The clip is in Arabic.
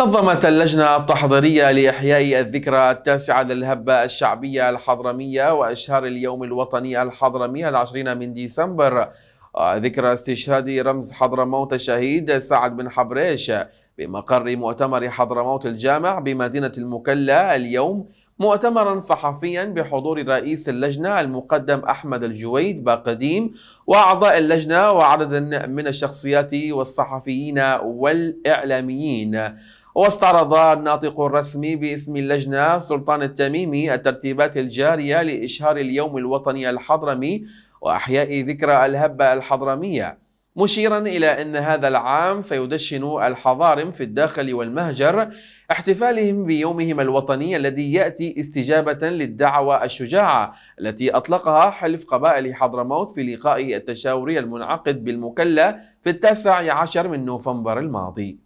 نظمت اللجنة التحضيرية لإحياء الذكرى التاسعة للهبة الشعبية الحضرمية وإشهار اليوم الوطني الحضرمي العشرين من ديسمبر آه، ذكرى استشهاد رمز حضرموت الشهيد سعد بن حبريش بمقر مؤتمر حضرموت الجامع بمدينة المكلا اليوم مؤتمرا صحفيا بحضور رئيس اللجنة المقدم أحمد الجويد باقديم وأعضاء اللجنة وعدد من الشخصيات والصحفيين والإعلاميين واستعرض الناطق الرسمي باسم اللجنة سلطان التميمي الترتيبات الجارية لإشهار اليوم الوطني الحضرمي وأحياء ذكرى الهبة الحضرمية مشيرا إلى أن هذا العام سيدشن الحضارم في الداخل والمهجر احتفالهم بيومهم الوطني الذي يأتي استجابة للدعوة الشجاعة التي أطلقها حلف قبائل حضرموت في لقاء التشاوري المنعقد بالمكلا في التاسع عشر من نوفمبر الماضي